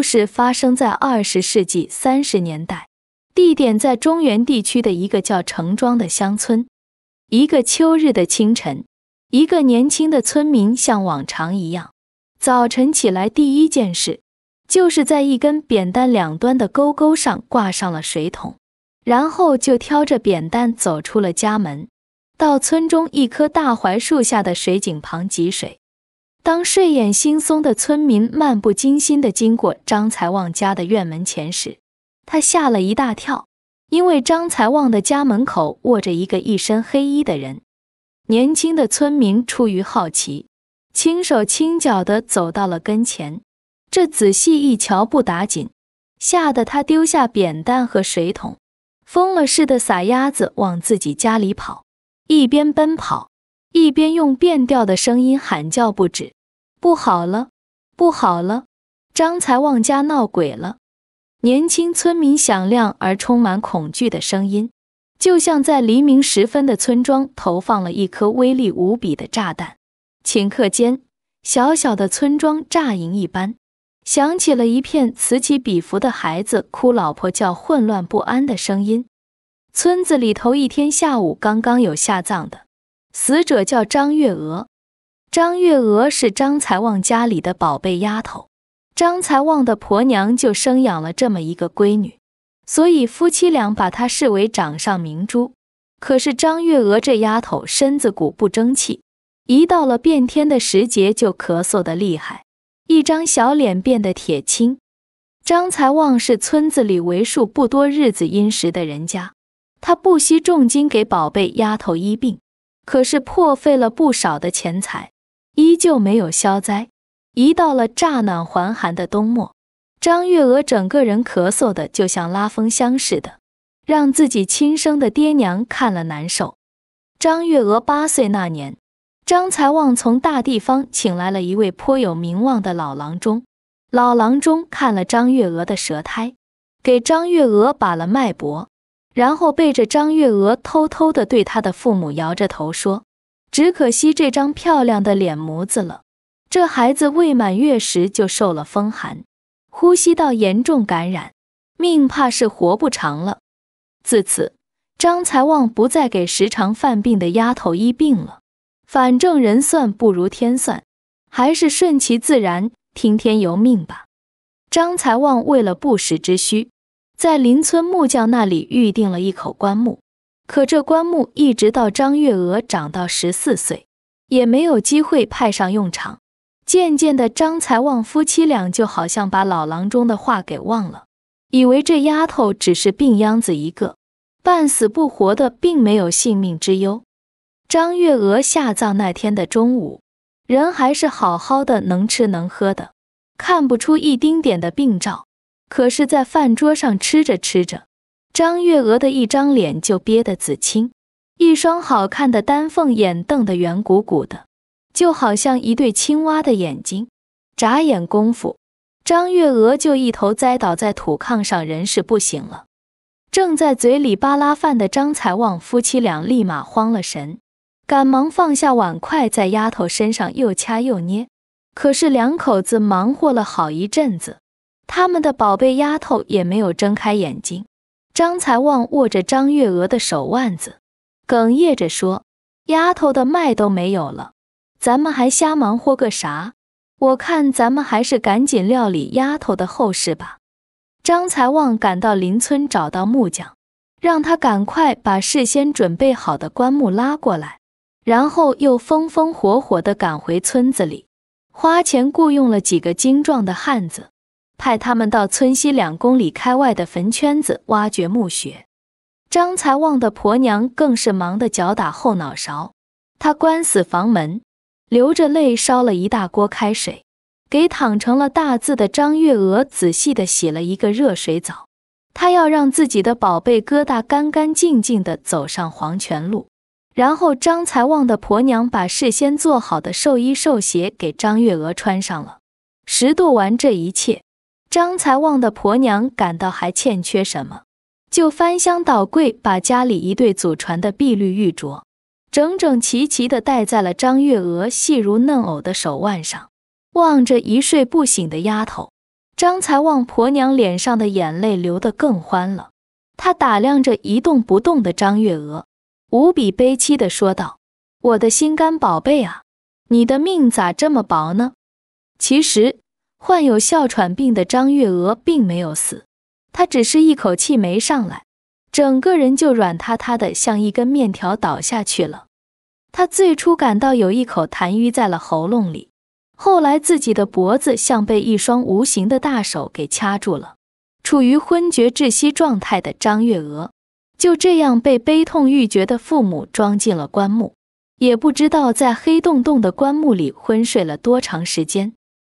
故事发生在二十世纪三十年代，地点在中原地区的一个叫程庄的乡村。一个秋日的清晨，一个年轻的村民像往常一样，早晨起来第一件事就是在一根扁担两端的钩钩上挂上了水桶，然后就挑着扁担走出了家门，到村中一棵大槐树下的水井旁汲水。当睡眼惺忪的村民漫不经心地经过张财旺家的院门前时，他吓了一大跳，因为张财旺的家门口卧着一个一身黑衣的人。年轻的村民出于好奇，轻手轻脚地走到了跟前。这仔细一瞧，不打紧，吓得他丢下扁担和水桶，疯了似的撒丫子往自己家里跑，一边奔跑。一边用变调的声音喊叫不止：“不好了，不好了，张财旺家闹鬼了！”年轻村民响亮而充满恐惧的声音，就像在黎明时分的村庄投放了一颗威力无比的炸弹。顷刻间，小小的村庄炸营一般，响起了一片此起彼伏的孩子哭、老婆叫、混乱不安的声音。村子里头一天下午刚刚有下葬的。死者叫张月娥，张月娥是张才旺家里的宝贝丫头，张才旺的婆娘就生养了这么一个闺女，所以夫妻俩把她视为掌上明珠。可是张月娥这丫头身子骨不争气，一到了变天的时节就咳嗽的厉害，一张小脸变得铁青。张才旺是村子里为数不多日子殷实的人家，他不惜重金给宝贝丫头医病。可是破费了不少的钱财，依旧没有消灾。一到了乍暖还寒的冬末，张月娥整个人咳嗽的就像拉风箱似的，让自己亲生的爹娘看了难受。张月娥八岁那年，张才旺从大地方请来了一位颇有名望的老郎中。老郎中看了张月娥的舌苔，给张月娥把了脉搏。然后背着张月娥，偷偷地对她的父母摇着头说：“只可惜这张漂亮的脸模子了，这孩子未满月时就受了风寒，呼吸道严重感染，命怕是活不长了。”自此，张才旺不再给时常犯病的丫头医病了。反正人算不如天算，还是顺其自然，听天由命吧。张才旺为了不时之需。在邻村木匠那里预定了一口棺木，可这棺木一直到张月娥长到十四岁，也没有机会派上用场。渐渐的，张才旺夫妻俩就好像把老郎中的话给忘了，以为这丫头只是病秧子一个，半死不活的，并没有性命之忧。张月娥下葬那天的中午，人还是好好的，能吃能喝的，看不出一丁点的病兆。可是，在饭桌上吃着吃着，张月娥的一张脸就憋得紫青，一双好看的丹凤眼瞪得圆鼓鼓的，就好像一对青蛙的眼睛。眨眼功夫，张月娥就一头栽倒在土炕上，人事不省了。正在嘴里扒拉饭的张财旺夫妻俩立马慌了神，赶忙放下碗筷，在丫头身上又掐又捏。可是，两口子忙活了好一阵子。他们的宝贝丫头也没有睁开眼睛。张财旺握着张月娥的手腕子，哽咽着说：“丫头的脉都没有了，咱们还瞎忙活个啥？我看咱们还是赶紧料理丫头的后事吧。”张财旺赶到邻村，找到木匠，让他赶快把事先准备好的棺木拉过来，然后又风风火火地赶回村子里，花钱雇用了几个精壮的汉子。派他们到村西两公里开外的坟圈子挖掘墓穴。张才旺的婆娘更是忙得脚打后脑勺，她关死房门，流着泪烧了一大锅开水，给躺成了大字的张月娥仔细的洗了一个热水澡。她要让自己的宝贝疙瘩干干净净的走上黄泉路。然后，张才旺的婆娘把事先做好的寿衣寿鞋给张月娥穿上了。拾掇完这一切。张才旺的婆娘感到还欠缺什么，就翻箱倒柜，把家里一对祖传的碧绿玉镯，整整齐齐地戴在了张月娥细如嫩藕的手腕上。望着一睡不醒的丫头，张才旺婆娘脸上的眼泪流得更欢了。他打量着一动不动的张月娥，无比悲戚地说道：“我的心肝宝贝啊，你的命咋这么薄呢？”其实。患有哮喘病的张月娥并没有死，她只是一口气没上来，整个人就软塌塌的，像一根面条倒下去了。她最初感到有一口痰淤在了喉咙里，后来自己的脖子像被一双无形的大手给掐住了，处于昏厥窒息状态的张月娥就这样被悲痛欲绝的父母装进了棺木，也不知道在黑洞洞的棺木里昏睡了多长时间。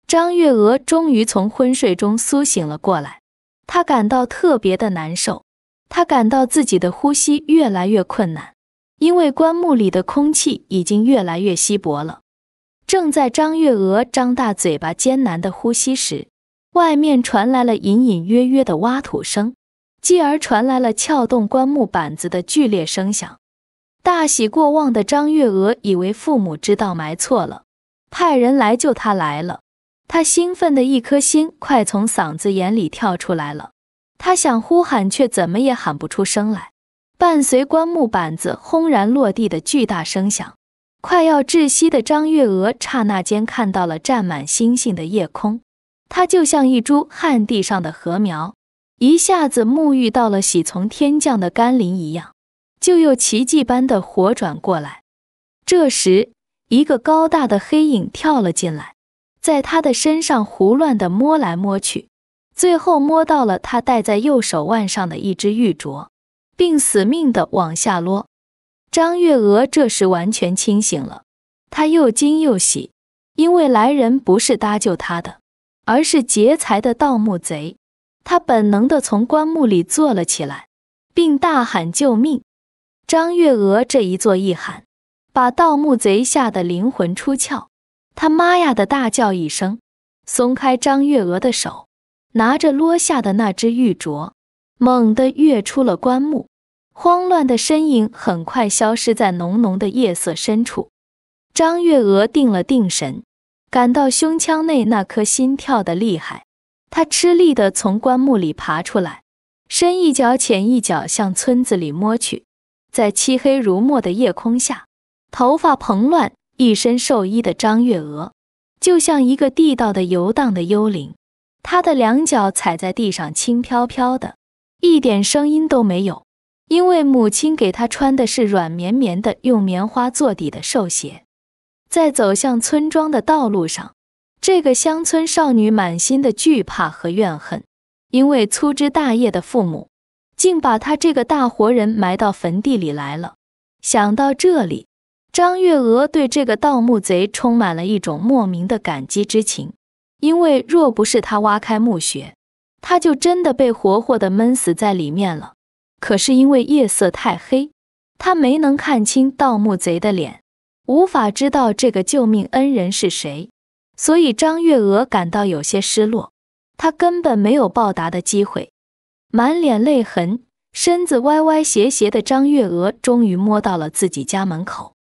张月娥终于从昏睡中苏醒了过来，她感到特别的难受，她感到自己的呼吸越来越困难，因为棺木里的空气已经越来越稀薄了。正在张月娥张大嘴巴艰难的呼吸时，外面传来了隐隐约约的挖土声，继而传来了撬动棺木板子的剧烈声响。大喜过望的张月娥以为父母知道埋错了，派人来救她来了。他兴奋的一颗心快从嗓子眼里跳出来了，他想呼喊，却怎么也喊不出声来。伴随棺木板子轰然落地的巨大声响，快要窒息的张月娥刹那间看到了占满星星的夜空。她就像一株旱地上的禾苗，一下子沐浴到了喜从天降的甘霖一样，就又奇迹般的活转过来。这时，一个高大的黑影跳了进来。在他的身上胡乱地摸来摸去，最后摸到了他戴在右手腕上的一只玉镯，并死命地往下落。张月娥这时完全清醒了，她又惊又喜，因为来人不是搭救她的，而是劫财的盗墓贼。她本能地从棺木里坐了起来，并大喊救命。张月娥这一坐一喊，把盗墓贼吓得灵魂出窍。他妈呀！的大叫一声，松开张月娥的手，拿着落下的那只玉镯，猛地跃出了棺木，慌乱的身影很快消失在浓浓的夜色深处。张月娥定了定神，感到胸腔内那颗心跳的厉害，她吃力地从棺木里爬出来，深一脚浅一脚向村子里摸去，在漆黑如墨的夜空下，头发蓬乱。一身寿衣的张月娥，就像一个地道的游荡的幽灵。她的两脚踩在地上，轻飘飘的，一点声音都没有，因为母亲给她穿的是软绵绵的、用棉花做底的寿鞋。在走向村庄的道路上，这个乡村少女满心的惧怕和怨恨，因为粗枝大叶的父母，竟把她这个大活人埋到坟地里来了。想到这里。张月娥对这个盗墓贼充满了一种莫名的感激之情，因为若不是他挖开墓穴，他就真的被活活的闷死在里面了。可是因为夜色太黑，他没能看清盗墓贼的脸，无法知道这个救命恩人是谁，所以张月娥感到有些失落。他根本没有报答的机会，满脸泪痕、身子歪歪斜斜的张月娥终于摸到了自己家门口。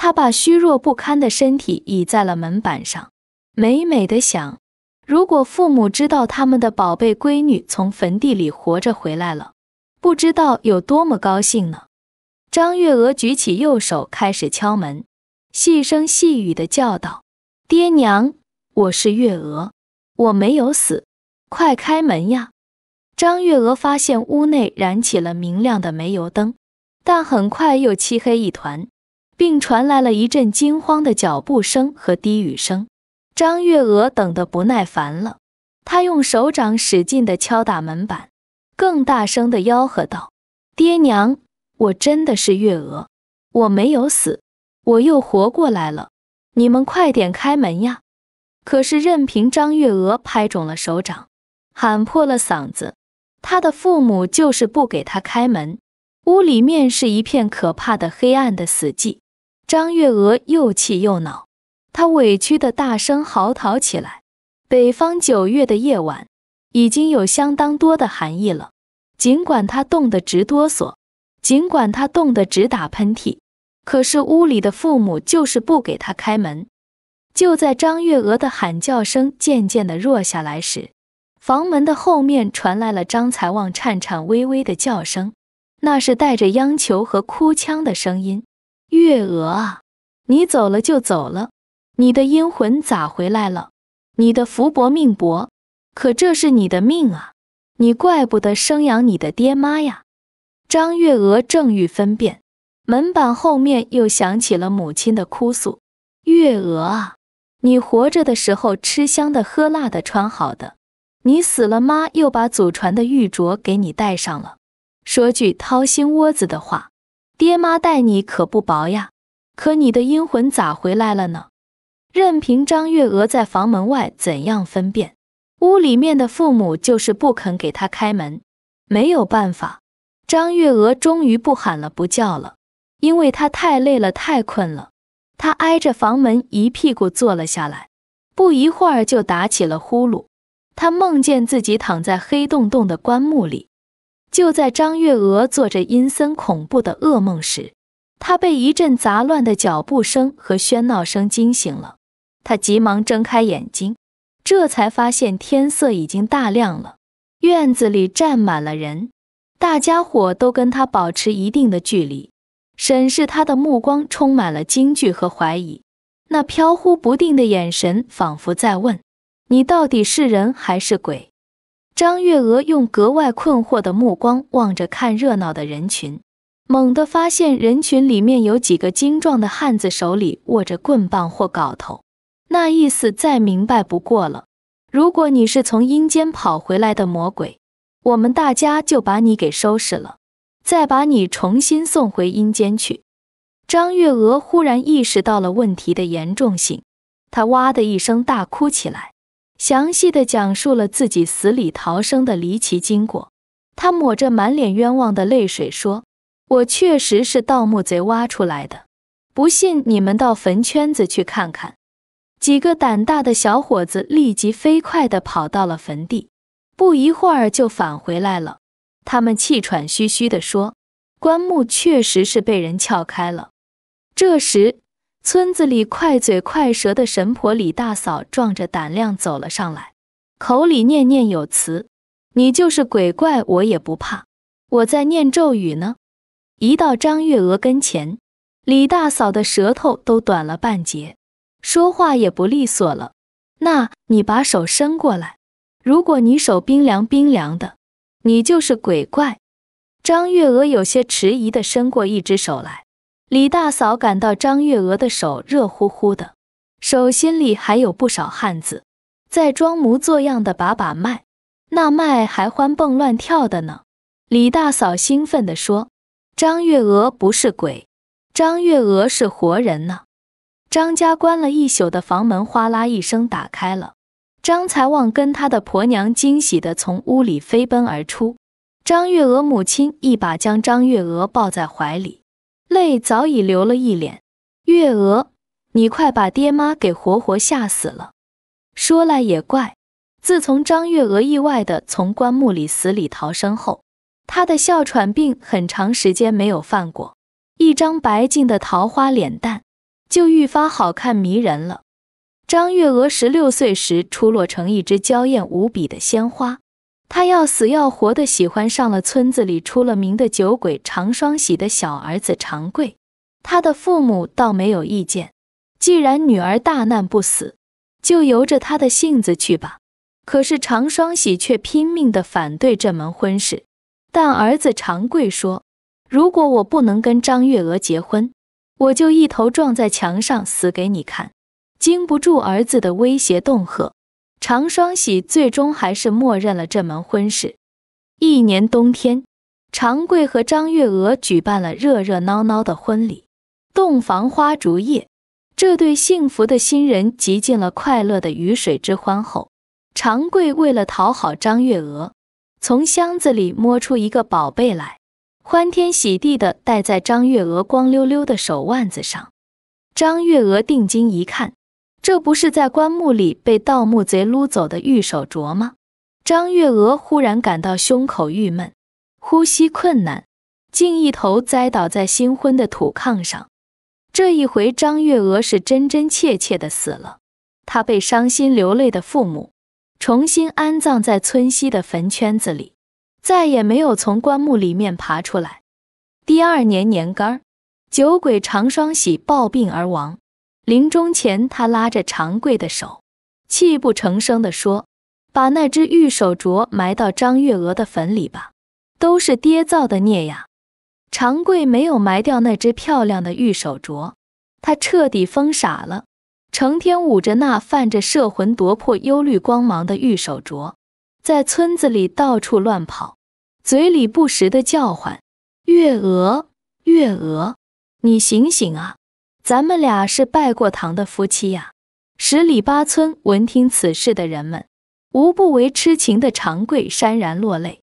他把虚弱不堪的身体倚在了门板上，美美的想：如果父母知道他们的宝贝闺女从坟地里活着回来了，不知道有多么高兴呢。张月娥举起右手开始敲门，细声细语的叫道：“爹娘，我是月娥，我没有死，快开门呀！”张月娥发现屋内燃起了明亮的煤油灯，但很快又漆黑一团。并传来了一阵惊慌的脚步声和低语声。张月娥等得不耐烦了，她用手掌使劲地敲打门板，更大声地吆喝道：“爹娘，我真的是月娥，我没有死，我又活过来了！你们快点开门呀！”可是任凭张月娥拍肿了手掌，喊破了嗓子，她的父母就是不给她开门。屋里面是一片可怕的黑暗的死寂。张月娥又气又恼，她委屈地大声嚎啕起来。北方九月的夜晚已经有相当多的寒意了，尽管她冻得直哆嗦，尽管她冻得直打喷嚏，可是屋里的父母就是不给她开门。就在张月娥的喊叫声渐渐的弱下来时，房门的后面传来了张才旺颤颤巍巍的叫声，那是带着央求和哭腔的声音。月娥啊，你走了就走了，你的阴魂咋回来了？你的福薄命薄，可这是你的命啊！你怪不得生养你的爹妈呀。张月娥正欲分辨，门板后面又响起了母亲的哭诉：“月娥啊，你活着的时候吃香的喝辣的穿好的，你死了妈又把祖传的玉镯给你戴上了。说句掏心窝子的话。”爹妈待你可不薄呀，可你的阴魂咋回来了呢？任凭张月娥在房门外怎样分辨，屋里面的父母就是不肯给她开门。没有办法，张月娥终于不喊了，不叫了，因为她太累了，太困了。她挨着房门一屁股坐了下来，不一会儿就打起了呼噜。她梦见自己躺在黑洞洞的棺木里。就在张月娥做着阴森恐怖的噩梦时，她被一阵杂乱的脚步声和喧闹声惊醒了。她急忙睁开眼睛，这才发现天色已经大亮了，院子里站满了人，大家伙都跟她保持一定的距离，审视她的目光充满了惊惧和怀疑，那飘忽不定的眼神仿佛在问：“你到底是人还是鬼？”张月娥用格外困惑的目光望着看热闹的人群，猛地发现人群里面有几个精壮的汉子手里握着棍棒或镐头，那意思再明白不过了。如果你是从阴间跑回来的魔鬼，我们大家就把你给收拾了，再把你重新送回阴间去。张月娥忽然意识到了问题的严重性，她哇的一声大哭起来。详细的讲述了自己死里逃生的离奇经过。他抹着满脸冤枉的泪水说：“我确实是盗墓贼挖出来的，不信你们到坟圈子去看看。”几个胆大的小伙子立即飞快地跑到了坟地，不一会儿就返回来了。他们气喘吁吁地说：“棺木确实是被人撬开了。”这时，村子里快嘴快舌的神婆李大嫂壮着胆量走了上来，口里念念有词：“你就是鬼怪，我也不怕，我在念咒语呢。”一到张月娥跟前，李大嫂的舌头都短了半截，说话也不利索了。那你把手伸过来，如果你手冰凉冰凉的，你就是鬼怪。张月娥有些迟疑地伸过一只手来。李大嫂感到张月娥的手热乎乎的，手心里还有不少汗渍。在装模作样的把把脉，那脉还欢蹦乱跳的呢。李大嫂兴奋地说：“张月娥不是鬼，张月娥是活人呢。”张家关了一宿的房门哗啦一声打开了，张才旺跟他的婆娘惊喜地从屋里飞奔而出。张月娥母亲一把将张月娥抱在怀里。泪早已流了一脸，月娥，你快把爹妈给活活吓死了。说来也怪，自从张月娥意外的从棺木里死里逃生后，她的哮喘病很长时间没有犯过，一张白净的桃花脸蛋就愈发好看迷人了。张月娥十六岁时出落成一只娇艳无比的鲜花。他要死要活的喜欢上了村子里出了名的酒鬼常双喜的小儿子常贵，他的父母倒没有意见。既然女儿大难不死，就由着他的性子去吧。可是常双喜却拼命地反对这门婚事。但儿子常贵说：“如果我不能跟张月娥结婚，我就一头撞在墙上死给你看。”经不住儿子的威胁恫吓。常双喜最终还是默认了这门婚事。一年冬天，常贵和张月娥举办了热热闹闹的婚礼。洞房花烛夜，这对幸福的新人极尽了快乐的鱼水之欢后，常贵为了讨好张月娥，从箱子里摸出一个宝贝来，欢天喜地地戴在张月娥光溜溜的手腕子上。张月娥定睛一看。这不是在棺木里被盗墓贼撸走的玉手镯吗？张月娥忽然感到胸口郁闷，呼吸困难，竟一头栽倒在新婚的土炕上。这一回，张月娥是真真切切的死了。她被伤心流泪的父母重新安葬在村西的坟圈子里，再也没有从棺木里面爬出来。第二年年干儿，酒鬼常双喜暴病而亡。临终前，他拉着长贵的手，泣不成声地说：“把那只玉手镯埋到张月娥的坟里吧，都是爹造的孽呀！”长贵没有埋掉那只漂亮的玉手镯，他彻底疯傻了，成天捂着那泛着摄魂夺魄忧虑光芒的玉手镯，在村子里到处乱跑，嘴里不时地叫唤：“月娥，月娥，你醒醒啊！”咱们俩是拜过堂的夫妻呀，十里八村闻听此事的人们，无不为痴情的长贵潸然落泪。